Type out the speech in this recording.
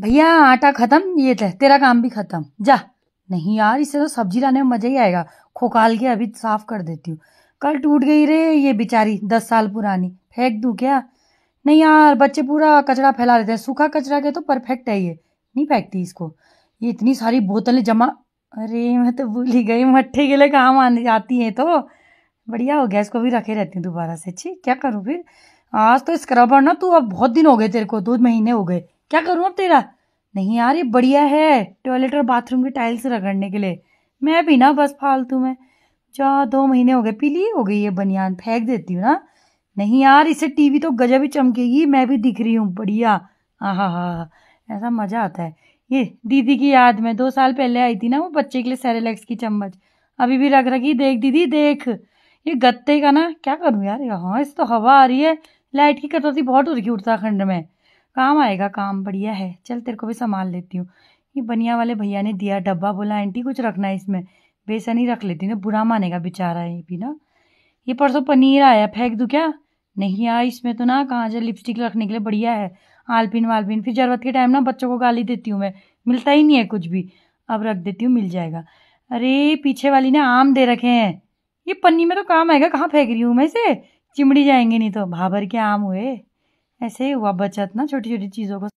भैया आटा खत्म ये ते, तेरा काम भी खत्म जा नहीं यार इससे तो सब्जी लाने में मजा ही आएगा खोकाल के अभी साफ कर देती हूँ कल टूट गई रे ये बेचारी दस साल पुरानी फेंक दू क्या नहीं यार बच्चे पूरा कचरा फैला देते हैं सूखा कचरा के तो परफेक्ट है ये नहीं फेंकती इसको ये इतनी सारी बोतलें जमा अरे मैं तो भूल ही गई मट्ठे के लिए काम आने आती है तो बढ़िया हो गया इसको भी रखे रहती हूँ दोबारा से अच्छी क्या करूँ फिर आज तो स्क्रबर ना तू अब बहुत दिन हो गए तेरे को दो महीने हो गए क्या करूँ अब तेरा नहीं यार ये बढ़िया है टॉयलेट और बाथरूम की टाइल्स रगड़ने के लिए मैं भी ना बस फालतू में जा दो महीने हो गए पीली हो गई ये बनियान फेंक देती हूँ ना नहीं यार इससे टीवी तो गजब ही चमकेगी मैं भी दिख रही हूँ बढ़िया हाँ हाँ ऐसा मज़ा आता है ये दीदी की याद में दो साल पहले आई थी ना वो बच्चे के लिए सेरेलेक्स की चम्मच अभी भी रग रखी देख दीदी देख ये गत्ते का ना क्या करूँ यार हाँ इस तो हवा आ रही है लाइट की कटौती बहुत हो रही है उत्तराखंड में काम आएगा काम बढ़िया है चल तेरे को भी संभाल लेती हूँ ये बनिया वाले भैया ने दिया डब्बा बोला आंटी कुछ रखना है इसमें बेसन ही रख लेती ना बुरा मानेगा बेचारा ये भी ना ये परसों पनीर आया फेंक दूँ क्या नहीं यार इसमें तो ना कहाँ जाए लिपस्टिक रखने के लिए बढ़िया है आलपिन वालपिन फिर ज़रूरत के टाइम ना बच्चों को गाली देती हूँ मैं मिलता ही नहीं है कुछ भी अब रख देती हूँ मिल जाएगा अरे पीछे वाली ने आम दे रखे हैं ये पन्नी में तो काम आएगा कहाँ फेंक रही हूँ मैं से चिमड़ी जाएंगे नहीं तो भाबर के आम हुए ऐसे ही हुआ बचत ना छोटी छोटी चीज़ों को